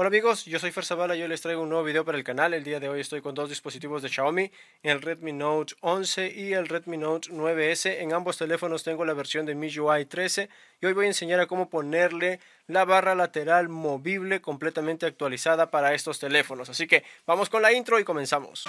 Hola amigos, yo soy Ferzabala y hoy les traigo un nuevo video para el canal. El día de hoy estoy con dos dispositivos de Xiaomi, el Redmi Note 11 y el Redmi Note 9S. En ambos teléfonos tengo la versión de MIUI 13 y hoy voy a enseñar a cómo ponerle la barra lateral movible completamente actualizada para estos teléfonos. Así que vamos con la intro y comenzamos.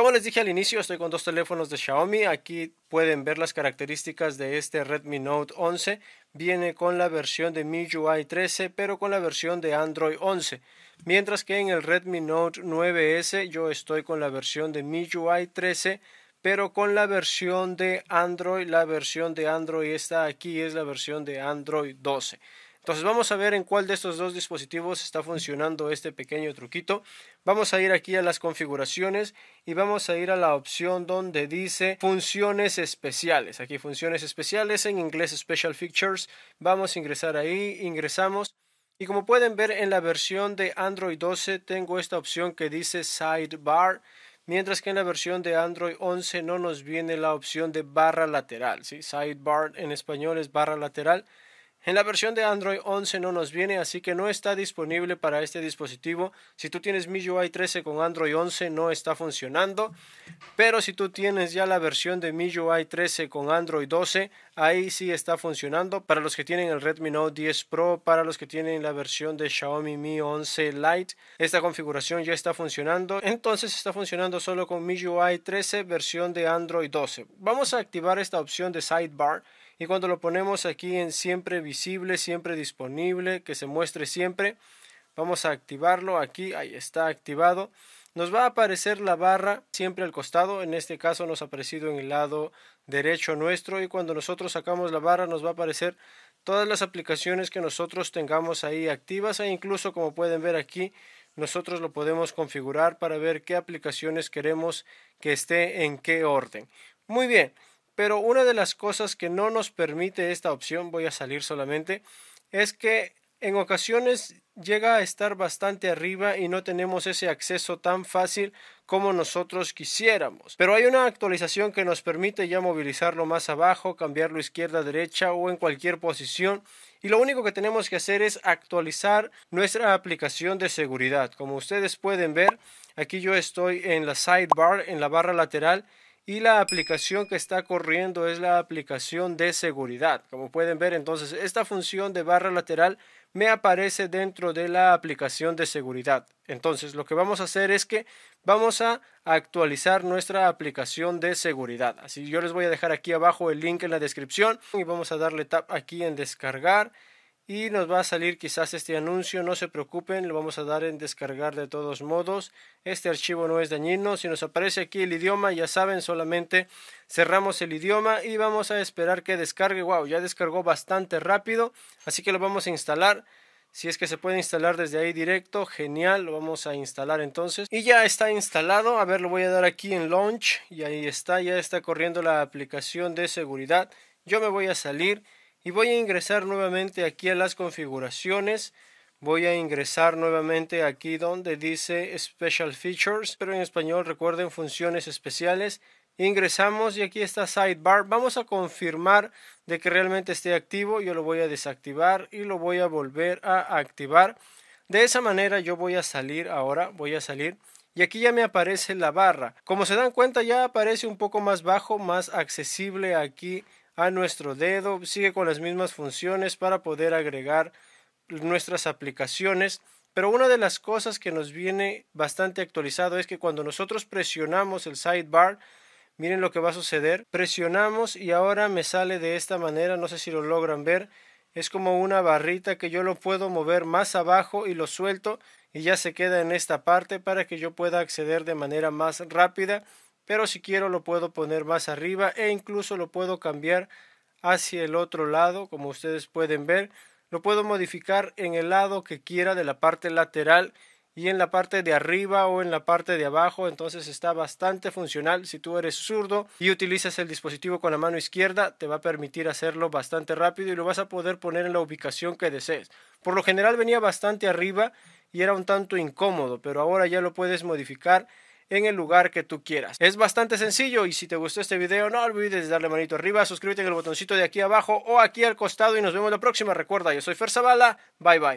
como les dije al inicio, estoy con dos teléfonos de Xiaomi. Aquí pueden ver las características de este Redmi Note 11. Viene con la versión de MIUI 13, pero con la versión de Android 11. Mientras que en el Redmi Note 9S yo estoy con la versión de MIUI 13, pero con la versión de Android. La versión de Android está aquí, es la versión de Android 12. Entonces vamos a ver en cuál de estos dos dispositivos está funcionando este pequeño truquito. Vamos a ir aquí a las configuraciones y vamos a ir a la opción donde dice funciones especiales. Aquí funciones especiales en inglés Special Features. Vamos a ingresar ahí, ingresamos. Y como pueden ver en la versión de Android 12 tengo esta opción que dice Sidebar mientras que en la versión de Android 11 no nos viene la opción de barra lateral, ¿sí? sidebar en español es barra lateral, en la versión de Android 11 no nos viene, así que no está disponible para este dispositivo. Si tú tienes MIUI 13 con Android 11 no está funcionando, pero si tú tienes ya la versión de MIUI 13 con Android 12, ahí sí está funcionando. Para los que tienen el Redmi Note 10 Pro, para los que tienen la versión de Xiaomi Mi 11 Lite, esta configuración ya está funcionando. Entonces está funcionando solo con MIUI 13 versión de Android 12. Vamos a activar esta opción de sidebar y cuando lo ponemos aquí en siempre visible, siempre disponible, que se muestre siempre. Vamos a activarlo aquí, ahí está activado. Nos va a aparecer la barra siempre al costado, en este caso nos ha aparecido en el lado derecho nuestro y cuando nosotros sacamos la barra nos va a aparecer todas las aplicaciones que nosotros tengamos ahí activas e incluso como pueden ver aquí nosotros lo podemos configurar para ver qué aplicaciones queremos que esté en qué orden. Muy bien. Pero una de las cosas que no nos permite esta opción, voy a salir solamente, es que en ocasiones llega a estar bastante arriba y no tenemos ese acceso tan fácil como nosotros quisiéramos. Pero hay una actualización que nos permite ya movilizarlo más abajo, cambiarlo izquierda, derecha o en cualquier posición. Y lo único que tenemos que hacer es actualizar nuestra aplicación de seguridad. Como ustedes pueden ver, aquí yo estoy en la sidebar, en la barra lateral y la aplicación que está corriendo es la aplicación de seguridad. Como pueden ver, entonces esta función de barra lateral me aparece dentro de la aplicación de seguridad. Entonces lo que vamos a hacer es que vamos a actualizar nuestra aplicación de seguridad. Así yo les voy a dejar aquí abajo el link en la descripción y vamos a darle tap aquí en descargar y nos va a salir quizás este anuncio. No se preocupen, lo vamos a dar en descargar de todos modos. Este archivo no es dañino. Si nos aparece aquí el idioma, ya saben, solamente cerramos el idioma y vamos a esperar que descargue. Wow, ya descargó bastante rápido, así que lo vamos a instalar. Si es que se puede instalar desde ahí directo, genial, lo vamos a instalar entonces. Y ya está instalado, a ver, lo voy a dar aquí en launch y ahí está, ya está corriendo la aplicación de seguridad. Yo me voy a salir y voy a ingresar nuevamente aquí a las configuraciones voy a ingresar nuevamente aquí donde dice Special Features, pero en español recuerden funciones especiales. Ingresamos y aquí está Sidebar. Vamos a confirmar de que realmente esté activo. Yo lo voy a desactivar y lo voy a volver a activar. De esa manera yo voy a salir ahora, voy a salir y aquí ya me aparece la barra. Como se dan cuenta ya aparece un poco más bajo, más accesible aquí a nuestro dedo, sigue con las mismas funciones para poder agregar nuestras aplicaciones. Pero una de las cosas que nos viene bastante actualizado es que cuando nosotros presionamos el sidebar, miren lo que va a suceder. Presionamos y ahora me sale de esta manera, no sé si lo logran ver. Es como una barrita que yo lo puedo mover más abajo y lo suelto y ya se queda en esta parte para que yo pueda acceder de manera más rápida pero si quiero lo puedo poner más arriba e incluso lo puedo cambiar hacia el otro lado como ustedes pueden ver lo puedo modificar en el lado que quiera de la parte lateral y en la parte de arriba o en la parte de abajo entonces está bastante funcional si tú eres zurdo y utilizas el dispositivo con la mano izquierda te va a permitir hacerlo bastante rápido y lo vas a poder poner en la ubicación que desees por lo general venía bastante arriba y era un tanto incómodo pero ahora ya lo puedes modificar en el lugar que tú quieras. Es bastante sencillo y si te gustó este video no olvides darle manito arriba, suscríbete en el botoncito de aquí abajo o aquí al costado y nos vemos la próxima. Recuerda, yo soy Fer Zavala, bye bye.